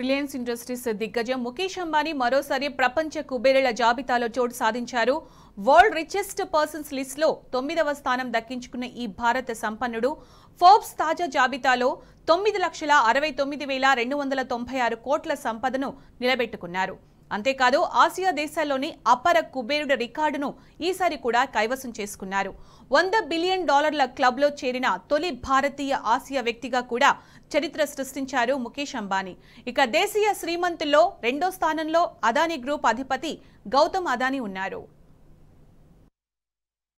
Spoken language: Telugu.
రిలయన్స్ ఇండస్ట్రీస్ దిగ్గజం ముఖేష్ అంబానీ మరోసారి ప్రపంచ కుబేరుల జాబితాలో చోటు సాధించారు వరల్డ్ రిచెస్ట్ పర్సన్స్ లిస్ట్లో తొమ్మిదవ స్థానం దక్కించుకున్న ఈ భారత సంపన్నుడు ఫోర్బ్స్ తాజా జాబితాలో తొమ్మిది లక్షల అరవై తొమ్మిది వేల రెండు వందల తొంభై ఆరు కోట్ల సంపదను నిలబెట్టుకున్నారు అంతేకాదు ఆసియా దేశాల్లోని అపర కుబేరుడు రికార్డును ఈసారి కూడా కైవసం చేసుకున్నారు వంద బిలియన్ డాలర్ల క్లబ్లో చేరిన తొలి భారతీయ ఆసియా వ్యక్తిగా కూడా చరిత్ర సృష్టించారు ముఖేష్ అంబానీ ఇక దేశీయ శ్రీమంతుల్లో రెండో స్థానంలో అదానీ గ్రూప్ అధిపతి గౌతమ్ అదానీ ఉన్నారు